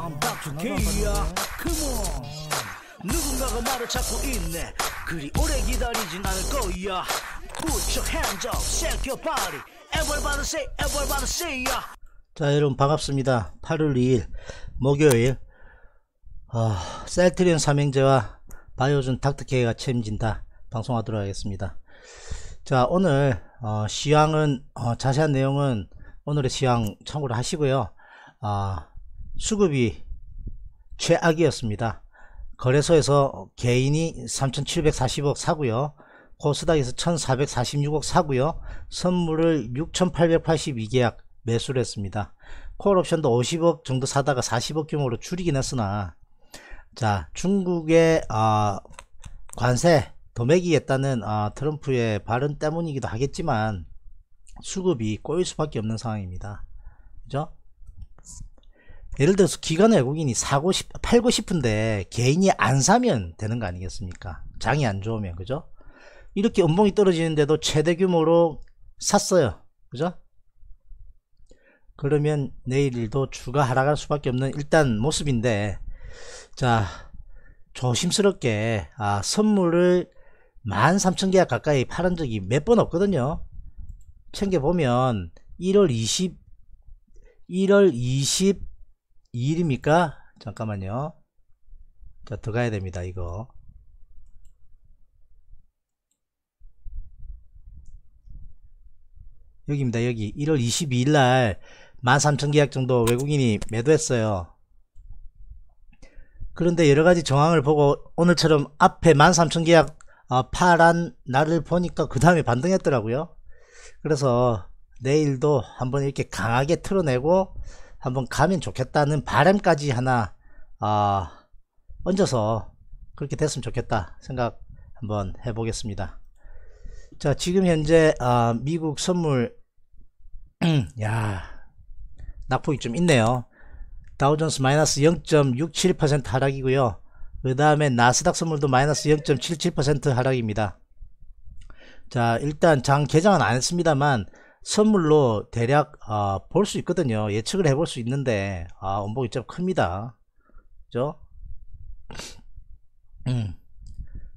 I'm back to K야 Come on 누군가가 나를 찾고 있네 그리 오래 기다리진 않을 거야 Put your hands up, shake your body Everybody say, everybody say ya 자 여러분 반갑습니다 8월 2일 목요일 어, 셀트리온 삼행제와 바이오준 닥터케이가 책임진다 방송하도록 하겠습니다 자 오늘 어, 시황은 어, 자세한 내용은 오늘의 시황 참고를 하시고요 아 수급이 최악이었습니다. 거래소에서 개인이 3,740억 사고요. 코스닥에서 1,446억 사고요. 선물을 6,882계약 매수를 했습니다. 콜옵션도 50억 정도 사다가 40억 규모로 줄이긴 했으나 자 중국의 어, 관세 도 매기겠다는 어, 트럼프의 발언 때문이기도 하겠지만 수급이 꼬일 수밖에 없는 상황입니다. 그죠? 예를 들어서 기관 외국인이 사고 싶, 팔고 싶은데 개인이 안 사면 되는 거 아니겠습니까? 장이 안 좋으면 그죠? 이렇게 음봉이 떨어지는데도 최대 규모로 샀어요. 그죠? 그러면 내일 일도 주가 하락할 수밖에 없는 일단 모습인데 자 조심스럽게 아, 선물을 13,000개 가까이 팔은 적이 몇 번 없거든요. 챙겨보면 1월 20 1월 20 2일입니까? 잠깐만요. 자, 들어가야 됩니다. 이거. 여기입니다. 여기 1월 22일 날 13,000계약 정도 외국인이 매도했어요. 그런데 여러가지 정황을 보고 오늘처럼 앞에 13,000계약 어, 파란 날을 보니까 그 다음에 반등했더라고요. 그래서 내일도 한번 이렇게 강하게 틀어내고 한번 가면 좋겠다는 바램까지 하나 아, 얹어서 그렇게 됐으면 좋겠다 생각 한번 해보겠습니다. 자 지금 현재 아, 미국 선물 야 낙폭이 좀 있네요. 다우존스 마이너스 0.67% 하락이고요. 그 다음에 나스닥 선물도 마이너스 0.77% 하락입니다. 자 일단 장 개장은 안 했습니다만 선물로 대략 아, 볼수 있거든요 예측을 해볼 수 있는데 아, 원복이 좀 큽니다 그죠 음.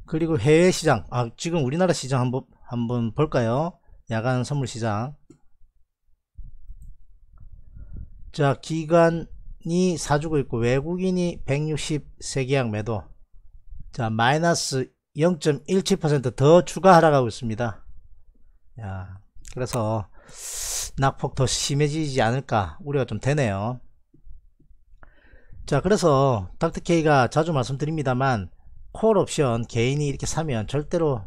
그리고 해외 시장 아, 지금 우리나라 시장 한번 한번 볼까요 야간 선물 시장 자 기간이 사주고 있고 외국인이 163계약 매도 자 마이너스 0.17%더 추가 하락하고 있습니다 야 그래서 낙폭 더 심해지지 않을까 우려가 좀 되네요 자 그래서 닥터케이가 자주 말씀드립니다,만 콜 옵션 개인이 이렇게 사면 절대로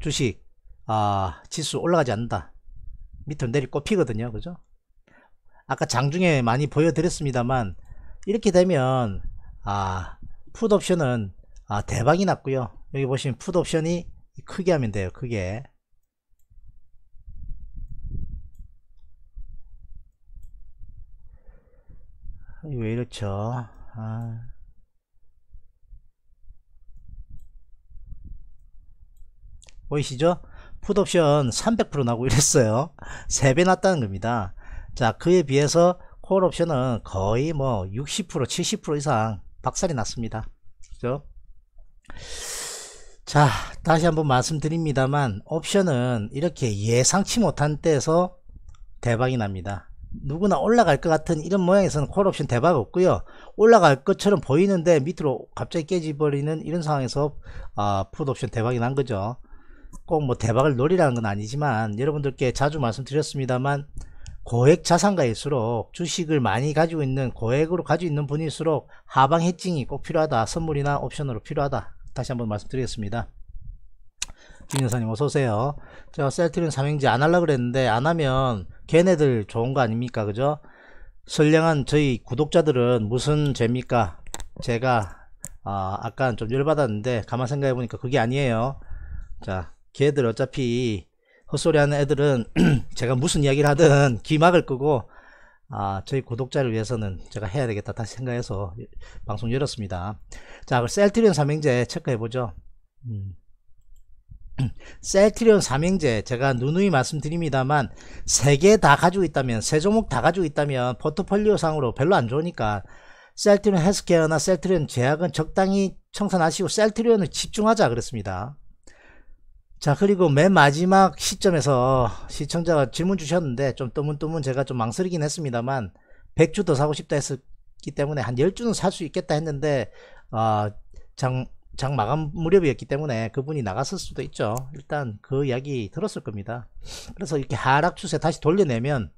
주, 식 아, 지수 올라가지 않는다 밑으로 내리 꼽히거든요 그죠 아까 장중에 많이 보여드렸습니다만 이렇게 되면 아 풋옵션은 아, 대박이 났고요 여기 보시면 풋옵션이 크게 하면 돼요 크게 왜 이렇죠? 아. 보이시죠? 풋옵션 300% 나고 이랬어요. 3배 났다는 겁니다. 자, 그에 비해서 콜옵션은 거의 뭐 60%, 70% 이상 박살이 났습니다. 그죠? 자, 다시 한번 말씀드립니다만, 옵션은 이렇게 예상치 못한 때에서 대박이 납니다. 누구나 올라갈 것 같은 이런 모양에서는 콜옵션 대박 없고요 올라갈 것처럼 보이는데 밑으로 갑자기 깨지버리는 이런 상황에서 아, 풋옵션 대박이 난 거죠 꼭 뭐 대박을 노리라는 건 아니지만 여러분들께 자주 말씀드렸습니다만 고액 자산가일수록 주식을 많이 가지고 있는 고액으로 가지고 있는 분일수록 하방 해칭이 꼭 필요하다 선물이나 옵션으로 필요하다 다시 한번 말씀드리겠습니다 김준여사님 어서오세요. 제가 셀트리온 삼행지안 하려고 그랬는데 안 하면 걔네들 좋은 거 아닙니까? 그죠? 선량한 저희 구독자들은 무슨 죄입니까? 제가 아, 아까 좀 열받았는데 가만 생각해 보니까 그게 아니에요 자 걔들 어차피 헛소리 하는 애들은 제가 무슨 이야기를 하든 기 막을 끄고아 저희 구독자를 위해서는 제가 해야 되겠다 다시 생각해서 방송 열었습니다 자 그럼 셀트리온 삼행제 체크해 보죠 음. 셀트리온 삼행제 제가 누누이 말씀드립니다만 세 개 다 가지고 있다면 세 종목 다 가지고 있다면 포트폴리오 상으로 별로 안 좋으니까 셀트리온 헬스케어나 셀트리온 제약은 적당히 청산하시고 셀트리온을 집중하자 그랬습니다 자 그리고 맨 마지막 시점에서 시청자가 질문 주셨는데 좀 뜨문뜨문 제가 좀 망설이긴 했습니다만 100주 더 사고 싶다 했었기 때문에 한 10주는 살 수 있겠다 했는데 어, 장, 장 마감 무렵이었기 때문에 그분이 나갔을 수도 있죠 일단 그 이야기 들었을 겁니다 그래서 이렇게 하락 추세 다시 돌려내면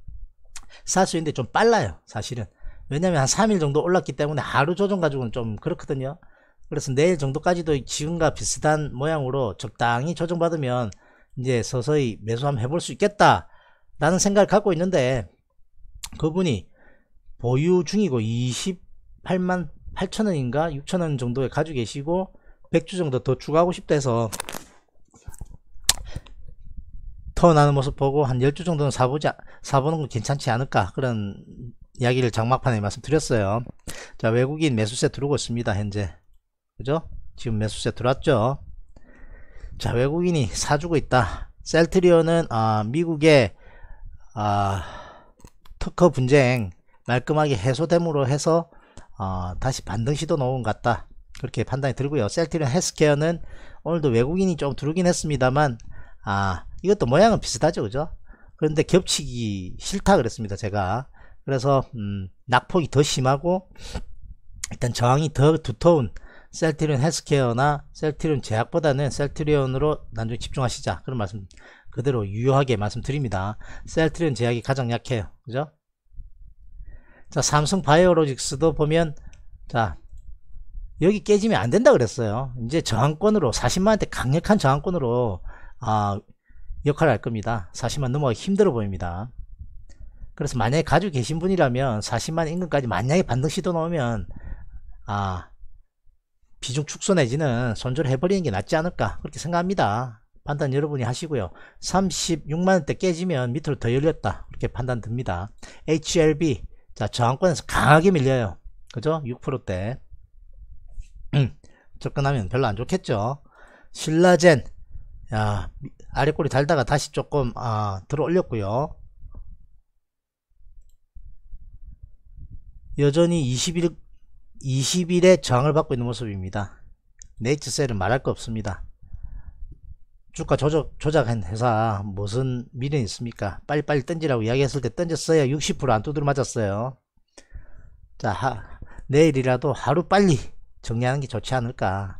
살 수 있는데 좀 빨라요 사실은 왜냐면 한 3일 정도 올랐기 때문에 하루 조정 가지고는 좀 그렇거든요 그래서 내일 정도까지도 지금과 비슷한 모양으로 적당히 조정받으면 이제 서서히 매수 한번 해볼 수 있겠다 라는 생각을 갖고 있는데 그분이 보유 중이고 28만 8천원인가 6천원 정도에 가지고 계시고 1 0 0주 정도 더 추가하고 싶다 해서 더나는 모습 보고 한 10주 정도는 사보자, 사보는 건 괜찮지 않을까 그런 이야기를 장막판에 말씀드렸어요 자 외국인 매수세 들어오고 있습니다 현재 그죠 지금 매수세 들어왔죠 자 외국인이 사주고 있다 셀트리온은 아, 미국의 아, 특허 분쟁 말끔하게 해소됨으로 해서 아, 다시 반등 시도 넣은 것 같다 그렇게 판단이 들고요. 셀트리온 헬스케어는 오늘도 외국인이 좀 들어오긴 했습니다만 아 이것도 모양은 비슷하죠 그죠? 그런데 겹치기 싫다 그랬습니다 제가 그래서 음, 낙폭이 더 심하고 일단 저항이 더 두터운 셀트리온 헬스케어나 셀트리온 제약보다는 셀트리온으로 난중에 집중하시자 그런 말씀 그대로 유효하게 말씀드립니다 셀트리온 제약이 가장 약해요 그죠? 자 삼성 바이오로직스도 보면 자 여기 깨지면 안 된다 그랬어요. 이제 저항권으로 40만한테 강력한 저항권으로 아, 역할을 할 겁니다. 40만 넘어가기 힘들어 보입니다. 그래서 만약에 가지고 계신 분이라면 40만 인근까지 만약에 반등 시도 넣으면 아 비중 축소 내지는 손절 해버리는 게 낫지 않을까 그렇게 생각합니다. 판단 여러분이 하시고요. 36만원대 깨지면 밑으로 더 열렸다 그렇게 판단 듭니다. HLB 자 저항권에서 강하게 밀려요. 그죠? 6%대 접근하면 별로 안 좋겠죠. 신라젠 야, 아래꼬리 달다가 다시 조금 아, 들어 올렸고요. 여전히 20일 20일에 저항을 받고 있는 모습입니다. 네이트셀은 말할 거 없습니다. 주가 조작, 조작한 회사 무슨 미래 있습니까? 빨리빨리 던지라고 이야기했을 때 던졌어야 60%안 두드려 맞았어요. 자, 하, 내일이라도 하루 빨리 정리하는 게 좋지 않을까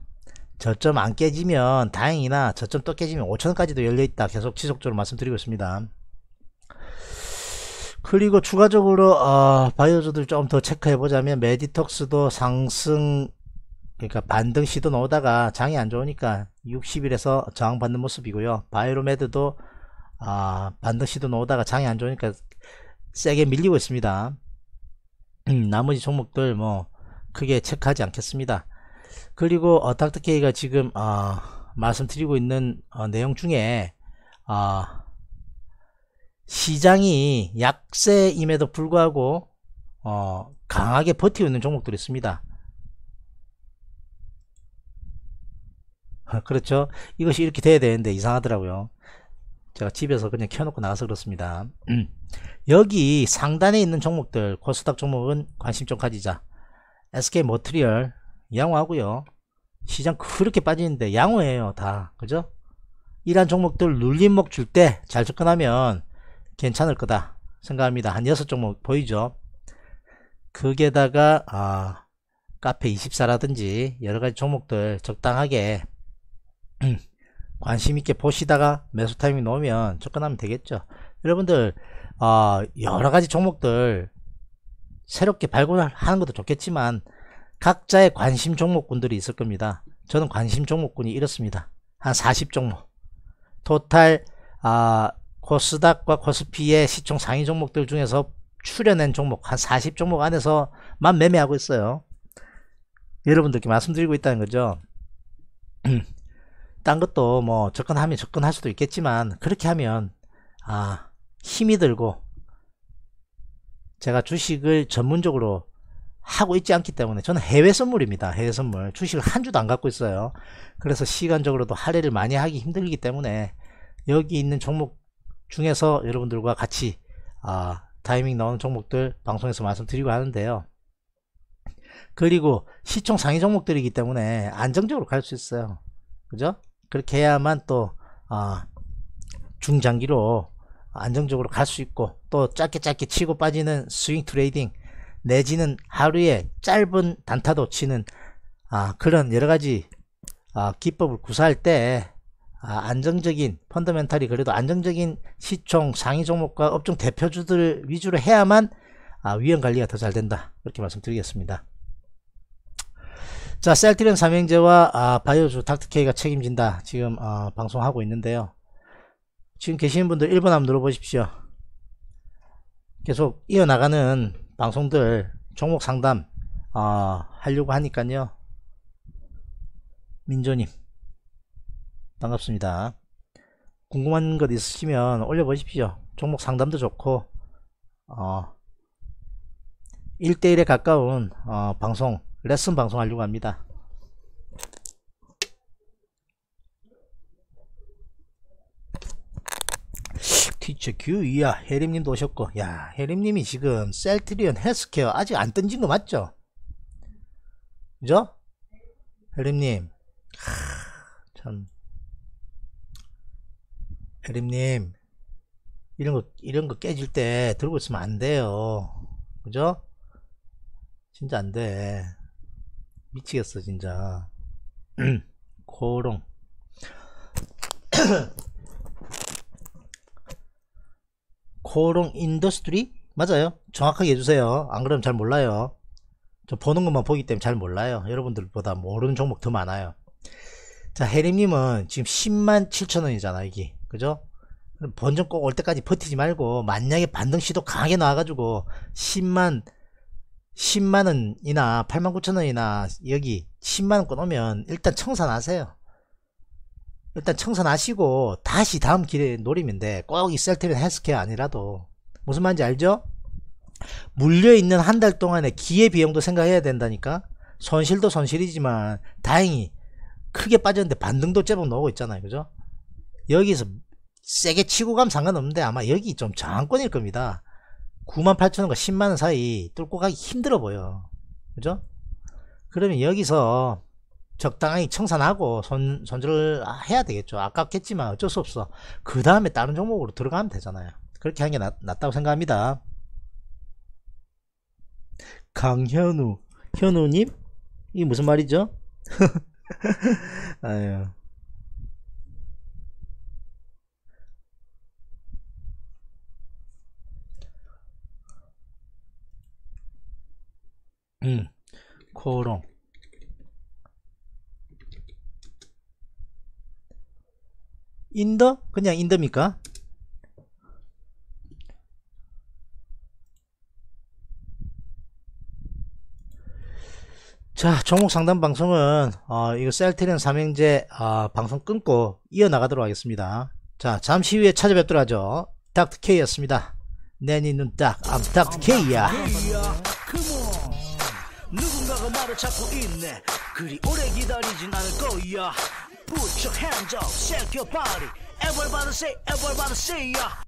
저점 안 깨지면 다행이나 저점 또 깨지면 5천원까지도 열려있다 계속 지속적으로 말씀드리고 있습니다 그리고 추가적으로 어, 바이오즈들 좀 더 체크해 보자면 메디톡스도 상승 그러니까 반등 시도 나오다가 장이 안 좋으니까 60일에서 저항받는 모습이고요 바이로메드도 아, 반등 시도 나오다가 장이 안 좋으니까 세게 밀리고 있습니다 음, 나머지 종목들 뭐 크게 체크하지 않겠습니다. 그리고 어, 닥터케이가 지금 어, 말씀드리고 있는 어, 내용 중에 어, 시장이 약세임에도 불구하고 어, 강하게 버티고 있는 종목들이 있습니다. 그렇죠. 이것이 이렇게 돼야 되는데 이상하더라고요. 제가 집에서 그냥 켜놓고 나가서 그렇습니다. 음. 여기 상단에 있는 종목들, 코스닥 종목은 관심 좀 가지자. SK 머트리얼 양호하고요. 시장 그렇게 빠지는데 양호해요. 다. 그죠? 이러한 종목들 눌림목 줄 때 잘 접근하면 괜찮을 거다 생각합니다. 한 6종목 보이죠? 그게다가 아, 카페 24라든지 여러가지 종목들 적당하게 관심 있게 보시다가 매수 타이밍 놓으면 접근하면 되겠죠. 여러분들 아, 여러가지 종목들 새롭게 발굴하는 것도 좋겠지만 각자의 관심 종목군들이 있을 겁니다. 저는 관심 종목군이 이렇습니다. 한 40종목. 토탈 아, 코스닥과 코스피의 시총 상위 종목들 중에서 출연한 종목 한 40종목 안에서만 매매하고 있어요. 여러분들께 말씀드리고 있다는 거죠. 딴 것도 뭐 접근하면 접근할 수도 있겠지만 그렇게 하면 아 힘이 들고 제가 주식을 전문적으로 하고 있지 않기 때문에 저는 해외 선물입니다. 해외 선물. 주식을 한 주도 안 갖고 있어요. 그래서 시간적으로도 할애를 많이 하기 힘들기 때문에 여기 있는 종목 중에서 여러분들과 같이 아, 타이밍 나오는 종목들 방송에서 말씀드리고 하는데요. 그리고 시총 상위 종목들이기 때문에 안정적으로 갈 수 있어요. 그죠? 그렇게 해야만 또 아, 중장기로 안정적으로 갈 수 있고 또 짧게 짧게 치고 빠지는 스윙 트레이딩 내지는 하루에 짧은 단타도 치는 아, 그런 여러가지 아, 기법을 구사할 때 아, 안정적인 펀더멘탈이 그래도 안정적인 시총 상위 종목과 업종 대표주들 위주로 해야만 아, 위험 관리가 더 잘 된다 이렇게 말씀드리겠습니다. 자 셀트리온 삼행제와 아, 바이오주 닥터케이가 책임진다 지금 어, 방송하고 있는데요. 지금 계시는 분들 1번 한번 눌러보십시오. 계속 이어나가는 방송들 종목 상담 어, 하려고 하니까요. 민조님 반갑습니다. 궁금한 것 있으시면 올려보십시오. 종목 상담도 좋고 어, 1대1에 가까운 어, 방송 레슨 방송 하려고 합니다. 티처 규이야 혜림님도 오셨고 야혜림님이 지금 셀트리온 헬스케어 아직 안 던진 거 맞죠? 그죠? 혜림님참혜림님 이런 거 이런 거 깨질 때 들고 있으면 안 돼요 그죠? 진짜 안돼 미치겠어 진짜 고롱 코롱 인더스트리 맞아요 정확하게 해주세요 안 그러면 잘 몰라요 저 보는 것만 보기 때문에 잘 몰라요 여러분들보다 모르는 종목 더 많아요 자 해림님은 지금 10만 7천원이잖아 이게 그죠 번전꼭올 때까지 버티지 말고 만약에 반등 시도 강하게 나와가지고 10만 10만원이나 8만 9천원이나 여기 1 0만원꺼놓으면 일단 청산하세요 일단 청산하시고 다시 다음 길에 노리면 돼. 꼭 이 셀트리온 헬스케어 아니라도 무슨 말인지 알죠? 물려있는 한 달 동안의 기회비용도 생각해야 된다니까 손실도 손실이지만 다행히 크게 빠졌는데 반등도 제법 나오고 있잖아요 그죠 여기서 세게 치고 가면 상관없는데 아마 여기 좀 저항권일 겁니다 98,000원과 10만원 사이 뚫고 가기 힘들어 보여 그죠 그러면 여기서 적당히 청산하고 손, 손절을 해야 되겠죠. 아깝겠지만 어쩔 수 없어. 그 다음에 다른 종목으로 들어가면 되잖아요. 그렇게 하는 게 낫, 다고 생각합니다. 강현우, 현우님? 이게 무슨 말이죠? 아유. 음, 코롱. 인더 그냥 인더입니까? 자 종목 상담 방송은 어, 이거 셀트리온 삼행제 어, 방송 끊고 이어나가도록 하겠습니다 자 잠시 후에 찾아뵙도록 하죠 닥터 K였습니다 내 니눈 딱암 닥터 K야 누군가가 말을 찾고 있네 그리 오래 기다리진 않을 거야 Put your hands up, shake your body. Everybody say, everybody say, yeah.